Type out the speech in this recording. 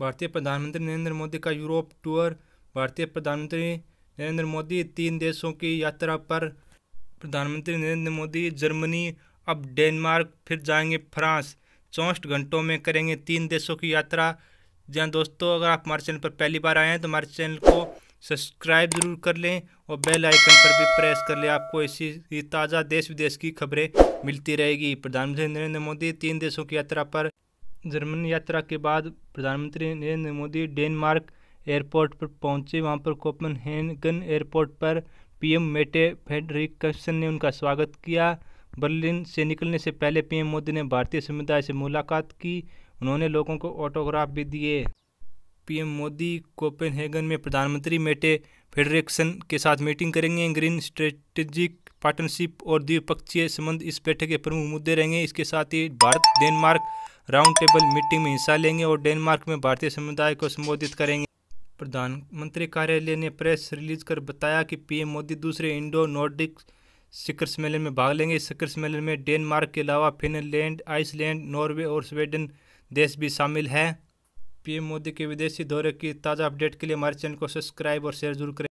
भारतीय प्रधानमंत्री नरेंद्र मोदी का यूरोप टूर भारतीय प्रधानमंत्री नरेंद्र मोदी तीन देशों की यात्रा पर प्रधानमंत्री नरेंद्र मोदी जर्मनी अब डेनमार्क फिर जाएंगे फ्रांस चौंसठ घंटों में करेंगे तीन देशों की यात्रा जी हाँ दोस्तों अगर आप हमारे चैनल पर पहली बार आए हैं तो हमारे चैनल को सब्सक्राइब जरूर कर लें और बेल आइकन पर भी प्रेस कर लें आपको इसी ताज़ा देश विदेश की खबरें मिलती रहेगी प्रधानमंत्री नरेंद्र मोदी तीन देशों की यात्रा पर जर्मन यात्रा के बाद प्रधानमंत्री नरेंद्र मोदी डेनमार्क एयरपोर्ट पर पहुंचे वहां पर कोपनहेगन एयरपोर्ट पर पीएम मेटे फेडरिकसन ने उनका स्वागत किया बर्लिन से निकलने से पहले पीएम मोदी ने भारतीय समुदाय से मुलाकात की उन्होंने लोगों को ऑटोग्राफ भी दिए पीएम मोदी कोपेनहेगन में प्रधानमंत्री मेटे फेडरिकसन के साथ मीटिंग करेंगे ग्रीन स्ट्रेटेजिक पार्टनरशिप और द्विपक्षीय संबंध इस बैठक के प्रमुख मुद्दे रहेंगे इसके साथ ही Bharat Denmark round table meeting में हिस्सा लेंगे और डेनमार्क में भारतीय समुदाय को संबोधित करेंगे प्रधानमंत्री कार्यालय ने प्रेस रिलीज कर बताया कि पीएम मोदी दूसरे इंडो नॉर्डिक शिखर सम्मेलन में भाग लेंगे शिखर सम्मेलन में डेनमार्क के अलावा फिनलैंड आइसलैंड नॉर्वे और स्वीडन देश भी शामिल हैं पीएम मोदी के विदेशी दौरे की ताज़ा अपडेट के लिए हमारे चैनल को सब्सक्राइब और शेयर जरूर करें